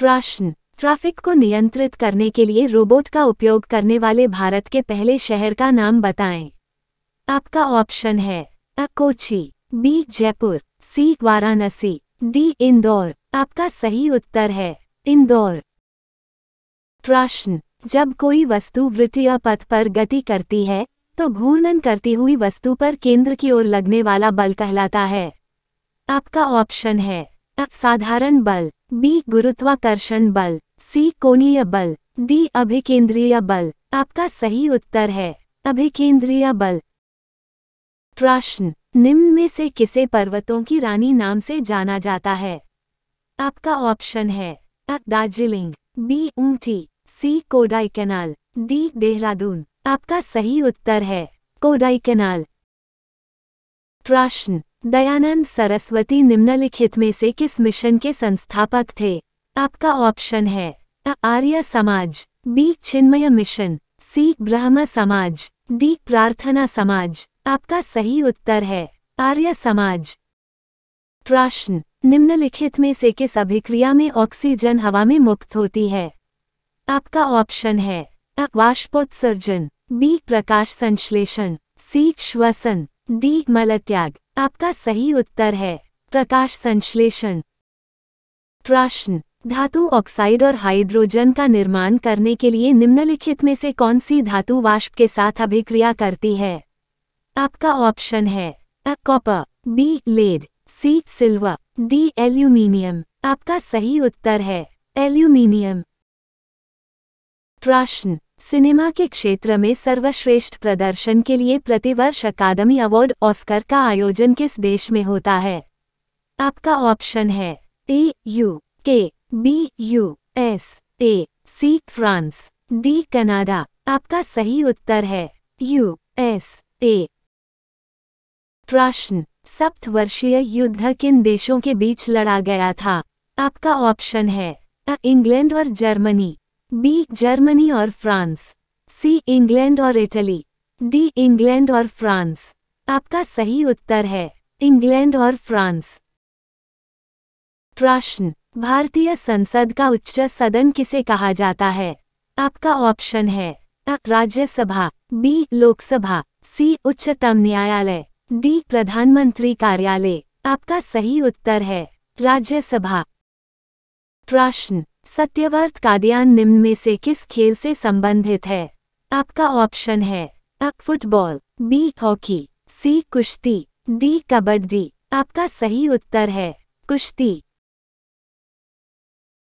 प्रश्न ट्रैफिक को नियंत्रित करने के लिए रोबोट का उपयोग करने वाले भारत के पहले शहर का नाम बताएं। आपका ऑप्शन है A Kochi B Jaipur C Varanasi D Indore आपका सही उत्तर है इंदौर प्रश्न जब कोई वस्तु वृत्तीय पथ पर गति करती है तो घूर्णन करती हुई वस्तु पर केंद्र की ओर लगने वाला बल कहलाता है आपका ऑप्शन है साधारण बल बी गुरुत्वाकर्षण बल सी कोणीय बल डी अभिकेंद्रीय बल आपका सही उत्तर है अभिकेंद्रीय बल प्रश्न निम्न में से किसे पर्वतों की रानी नाम से जाना जाता है आपका ऑप्शन है अ दार्जिलिंग बी ऊंची C Kodaikanal D Dehradun आपका सही उत्तर है कोडाई कैनाल प्रश्न दयानंद सरस्वती निम्नलिखित में से किस मिशन के संस्थापक थे आपका ऑप्शन है आर्य समाज बी चिन्मय मिशन सी ब्रह्म समाज डी प्रार्थना समाज आपका सही उत्तर है आर्य समाज प्रश्न निम्नलिखित में से किस अभिक्रिया में ऑक्सीजन हवा में मुक्त होती है आपका ऑप्शन है वाष्पोत्सर्जन बी प्रकाश संश्लेषण सी श्वसन डी मलत्याग आपका सही उत्तर है प्रकाश संश्लेषण प्रश्न धातु ऑक्साइड और हाइड्रोजन का निर्माण करने के लिए निम्नलिखित में से कौन सी धातु वाष्प के साथ अभिक्रिया करती है आपका ऑप्शन है A copper B lead C silver D aluminium आपका सही उत्तर है एल्यूमिनियम प्रश्न सिनेमा के क्षेत्र में सर्वश्रेष्ठ प्रदर्शन के लिए प्रतिवर्ष अकादमी अवार्ड ऑस्कर का आयोजन किस देश में होता है आपका ऑप्शन है A U K B U S A C France D Canada आपका सही उत्तर है यू एस ए प्रश्न सप्तवर्षीय युद्ध किन देशों के बीच लड़ा गया था आपका ऑप्शन है इंग्लैंड और जर्मनी बी जर्मनी और फ्रांस सी इंग्लैंड और इटली डी इंग्लैंड और फ्रांस आपका सही उत्तर है इंग्लैंड और फ्रांस प्रश्न भारतीय संसद का उच्च सदन किसे कहा जाता है आपका ऑप्शन है राज्यसभा बी लोकसभा सी उच्चतम न्यायालय डी प्रधानमंत्री कार्यालय आपका सही उत्तर है राज्यसभा प्रश्न सत्यवर्त काद्यान निम्न में से किस खेल से संबंधित है आपका ऑप्शन है A football B hockey C कुश्ती डी कबड्डी आपका सही उत्तर है कुश्ती